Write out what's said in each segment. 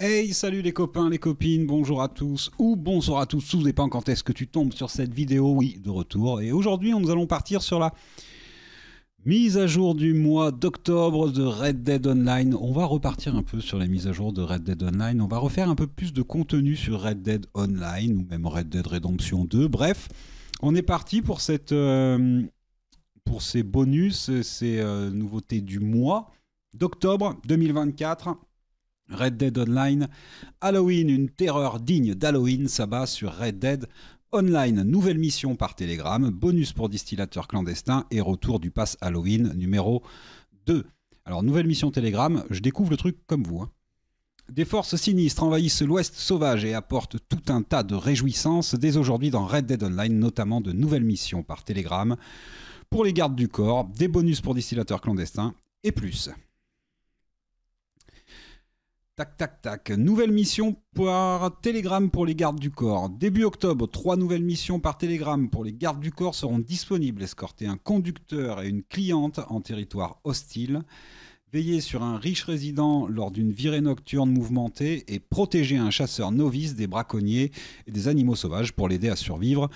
Hey, salut les copains, les copines, bonjour à tous, ou bonsoir à tous, tout dépend quand est-ce que tu tombes sur cette vidéo, oui, de retour. Et aujourd'hui, nous allons partir sur la mise à jour du mois d'octobre de Red Dead Online. On va repartir un peu sur les mises à jour de Red Dead Online, on va refaire un peu plus de contenu sur Red Dead Online, ou même Red Dead Redemption 2, bref, on est parti pour, cette, euh, pour ces bonus, ces euh, nouveautés du mois d'octobre 2024. Red Dead Online. Halloween, une terreur digne d'Halloween s'abat sur Red Dead Online. Nouvelle mission par télégramme, bonus pour distillateurs clandestins et retour du pass Halloween numéro 2. Alors, nouvelle mission télégramme, je découvre le truc comme vous. Hein. Des forces sinistres envahissent l'Ouest sauvage et apportent tout un tas de réjouissances dès aujourd'hui dans Red Dead Online, notamment de nouvelles missions par télégramme pour les gardes du corps, des bonus pour distillateurs clandestins et plus. Tac, tac, tac. Nouvelle mission par télégramme pour les gardes du corps. Début octobre, trois nouvelles missions par télégramme pour les gardes du corps seront disponibles. Escorter un conducteur et une cliente en territoire hostile, veiller sur un riche résident lors d'une virée nocturne mouvementée et protéger un chasseur novice des braconniers et des animaux sauvages pour l'aider à survivre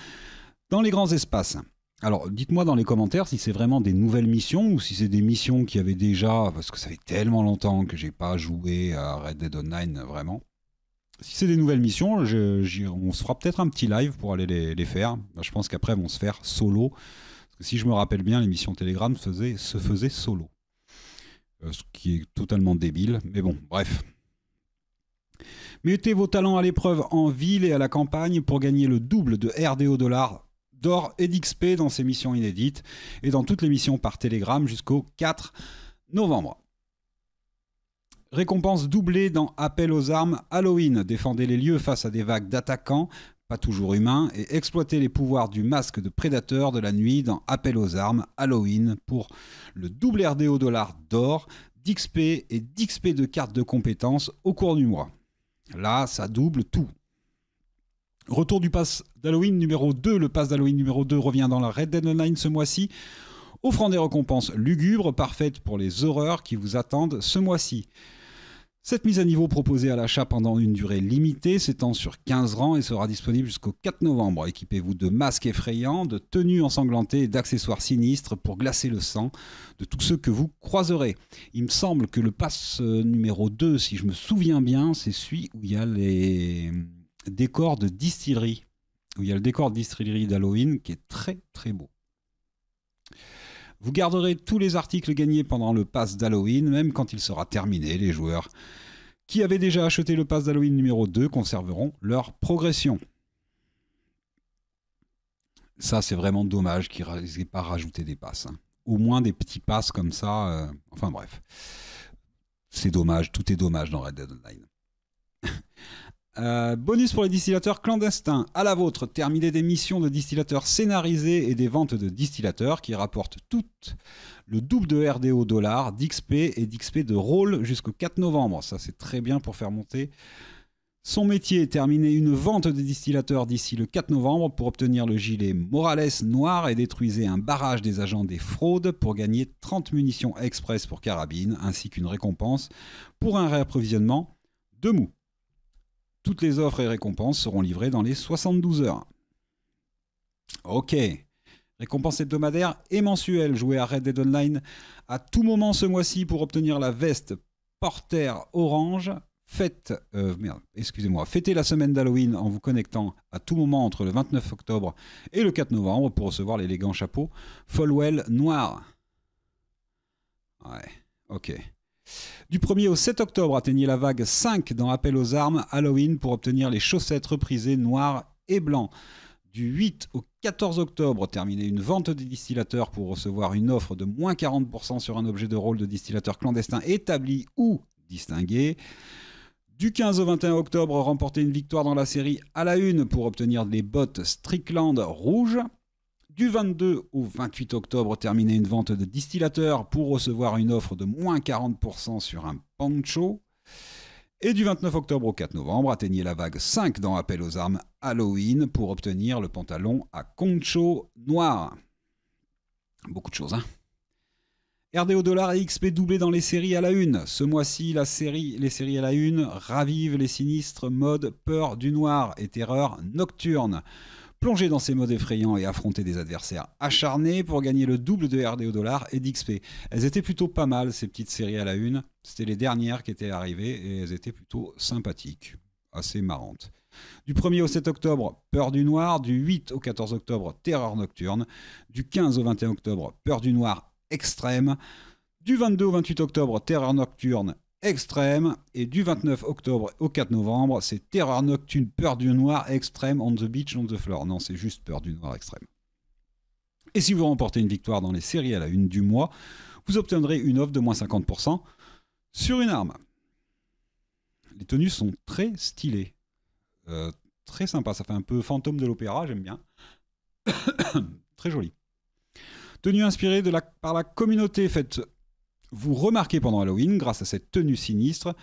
dans les grands espaces. Alors, dites-moi dans les commentaires si c'est vraiment des nouvelles missions ou si c'est des missions qui avaient déjà, parce que ça fait tellement longtemps que j'ai pas joué à Red Dead Online vraiment. Si c'est des nouvelles missions, on se fera peut-être un petit live pour aller les, faire. Je pense qu'après, vont se faire solo. Parce que si je me rappelle bien, les missions Telegram se faisaient solo. Euh, ce qui est totalement débile. Mais bon, bref. Mettez vos talents à l'épreuve en ville et à la campagne pour gagner le double de RDO dollars d'or et d'XP dans ses missions inédites et dans toutes les missions par Telegram jusqu'au 4 novembre. Récompense doublée dans Appel aux armes Halloween. Défendez les lieux face à des vagues d'attaquants, pas toujours humains, et exploitez les pouvoirs du masque de prédateur de la nuit dans Appel aux armes Halloween pour le double RDO dollar d'or, d'XP et d'XP de cartes de compétences au cours du mois. Là, ça double tout. Retour du pass d'Halloween numéro 2. Le pass d'Halloween numéro 2 revient dans la Red Dead Online ce mois-ci, offrant des récompenses lugubres, parfaites pour les horreurs qui vous attendent ce mois-ci. Cette mise à niveau proposée à l'achat pendant une durée limitée s'étend sur 15 rangs et sera disponible jusqu'au 4 novembre. Équipez-vous de masques effrayants, de tenues ensanglantées et d'accessoires sinistres pour glacer le sang de tous ceux que vous croiserez. Il me semble que le pass numéro 2, si je me souviens bien, c'est celui où il y a les décor de distillerie, où il y a le décor de distillerie d'Halloween qui est très très beau. Vous garderez tous les articles gagnés pendant le pass d'Halloween, même quand il sera terminé, les joueurs qui avaient déjà acheté le pass d'Halloween numéro 2 conserveront leur progression. Ça, c'est vraiment dommage qu'ils n'aient pas rajouté des passes. Hein. Au moins des petits passes comme ça. Euh, enfin bref. C'est dommage, tout est dommage dans Red Dead Online. Euh, bonus pour les distillateurs clandestins. À la vôtre, terminez des missions de distillateurs scénarisés et des ventes de distillateurs qui rapportent tout le double de RDO dollars, d'XP et d'XP de rôle jusqu'au 4 novembre. Ça, c'est très bien pour faire monter son métier. Terminez une vente de distillateurs d'ici le 4 novembre pour obtenir le gilet Morales noir et détruisez un barrage des agents des fraudes pour gagner 30 munitions express pour carabine ainsi qu'une récompense pour un réapprovisionnement de mou. Toutes les offres et récompenses seront livrées dans les 72 heures. Ok. Récompense hebdomadaire et mensuelle Jouez à Red Dead Online à tout moment ce mois-ci pour obtenir la veste porter orange. Faites, euh, merde, excusez-moi, fêtez la semaine d'Halloween en vous connectant à tout moment entre le 29 octobre et le 4 novembre pour recevoir l'élégant chapeau Folwell noir. Ouais, ok. Du 1er au 7 octobre, atteignez la vague 5 dans Appel aux armes Halloween pour obtenir les chaussettes reprisées noires et blancs. Du 8 au 14 octobre, terminez une vente des distillateurs pour recevoir une offre de moins 40% sur un objet de rôle de distillateur clandestin établi ou distingué. Du 15 au 21 octobre, remportez une victoire dans la série à la une pour obtenir les bottes Strickland rouges du 22 au 28 octobre, terminer une vente de distillateurs pour recevoir une offre de moins 40% sur un pancho. Et du 29 octobre au 4 novembre, atteignez la vague 5 dans Appel aux armes Halloween pour obtenir le pantalon à concho noir. Beaucoup de choses, hein RDO Dollar et XP doublé dans les séries à la une. Ce mois-ci, la série, les séries à la une ravivent les sinistres modes peur du noir et terreur nocturne plonger dans ces modes effrayants et affronter des adversaires acharnés pour gagner le double de RD au dollar et d'XP. Elles étaient plutôt pas mal, ces petites séries à la une. C'était les dernières qui étaient arrivées et elles étaient plutôt sympathiques, assez marrantes. Du 1er au 7 octobre, Peur du Noir. Du 8 au 14 octobre, Terreur Nocturne. Du 15 au 21 octobre, Peur du Noir Extrême. Du 22 au 28 octobre, Terreur Nocturne extrême. Et du 29 octobre au 4 novembre, c'est Terreur Nocturne, Peur du Noir extrême, On the Beach, On the Floor. Non, c'est juste Peur du Noir extrême. Et si vous remportez une victoire dans les séries à la une du mois, vous obtiendrez une offre de moins 50% sur une arme. Les tenues sont très stylées. Euh, très sympa, ça fait un peu fantôme de l'opéra, j'aime bien. très joli. Tenue inspirée par la communauté faite vous remarquez pendant Halloween grâce à cette tenue sinistre,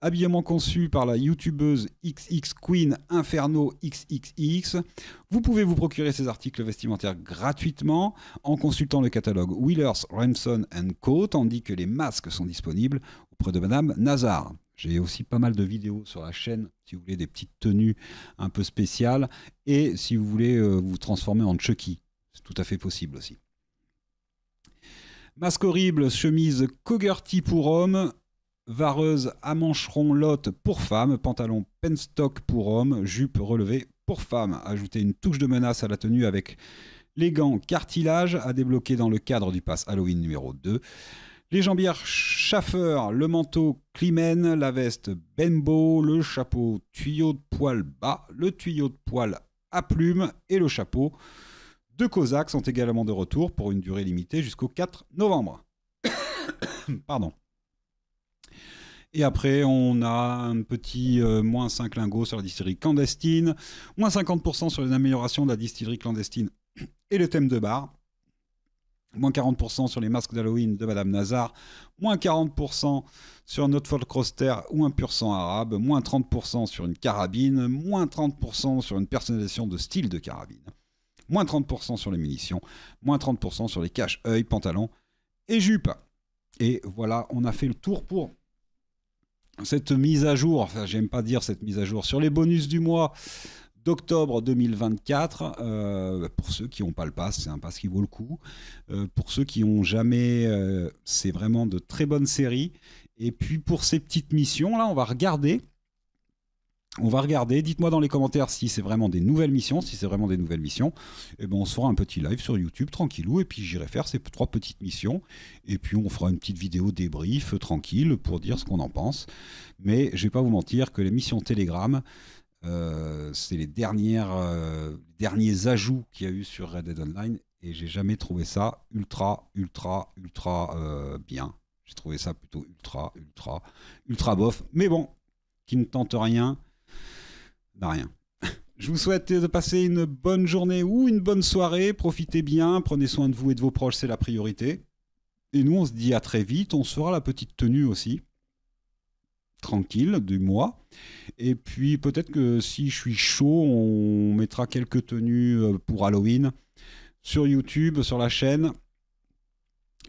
habillement conçue par la youtubeuse XX Queen Inferno XXX. Vous pouvez vous procurer ces articles vestimentaires gratuitement en consultant le catalogue Wheelers, Ramson Co, tandis que les masques sont disponibles auprès de Madame Nazar. J'ai aussi pas mal de vidéos sur la chaîne, si vous voulez des petites tenues un peu spéciales, et si vous voulez euh, vous transformer en Chucky, c'est tout à fait possible aussi. Masque horrible, chemise Cogerty pour homme, vareuse à mancheron lotte pour femme, pantalon penstock pour homme, jupe relevée pour femme. Ajouter une touche de menace à la tenue avec les gants cartilage à débloquer dans le cadre du pass Halloween numéro 2. Les jambières chauffeur, le manteau climen, la veste Bembo, le chapeau tuyau de poil bas, le tuyau de poil à plume et le chapeau. Deux Cosaques sont également de retour pour une durée limitée jusqu'au 4 novembre. Pardon. Et après, on a un petit euh, moins 5 lingots sur la distillerie clandestine, moins 50% sur les améliorations de la distillerie clandestine et le thème de bar, moins 40% sur les masques d'Halloween de Madame Nazar, moins 40% sur notre folk ou un pur sang arabe, moins 30% sur une carabine, moins 30% sur une personnalisation de style de carabine. Moins 30% sur les munitions, moins 30% sur les caches, œil, pantalon et jupe. Et voilà, on a fait le tour pour cette mise à jour, enfin j'aime pas dire cette mise à jour, sur les bonus du mois d'octobre 2024. Euh, pour ceux qui n'ont pas le pass, c'est un pass qui vaut le coup. Euh, pour ceux qui n'ont jamais, euh, c'est vraiment de très bonnes séries. Et puis pour ces petites missions, là, on va regarder on va regarder, dites-moi dans les commentaires si c'est vraiment des nouvelles missions, si c'est vraiment des nouvelles missions, et eh ben on se fera un petit live sur YouTube tranquillou, et puis j'irai faire ces trois petites missions, et puis on fera une petite vidéo débrief euh, tranquille pour dire ce qu'on en pense. Mais je vais pas vous mentir que les missions Telegram, euh, c'est les dernières, euh, derniers ajouts qu'il y a eu sur Red Dead Online, et j'ai jamais trouvé ça ultra, ultra, ultra bien. J'ai trouvé ça plutôt ultra, ultra, ultra bof. Mais bon, qui ne tente rien, bah, je vous souhaite de passer une bonne journée ou une bonne soirée. Profitez bien, prenez soin de vous et de vos proches, c'est la priorité. Et nous, on se dit à très vite. On se fera la petite tenue aussi. Tranquille, du mois. Et puis peut-être que si je suis chaud, on mettra quelques tenues euh, pour Halloween sur YouTube, sur la chaîne.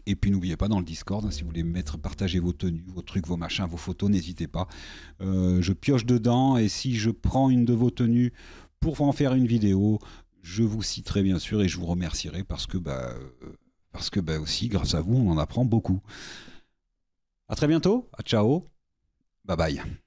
Et puis n'oubliez pas dans le Discord, hein, si vous voulez mettre, partager vos tenues, vos trucs, vos machins, vos photos, n'hésitez pas. Euh, je pioche dedans et si je prends une de vos tenues pour en faire une vidéo, je vous citerai bien sûr et je vous remercierai parce que bah euh, parce que bah, aussi grâce à vous on en apprend beaucoup. A très bientôt, à ciao, bye bye.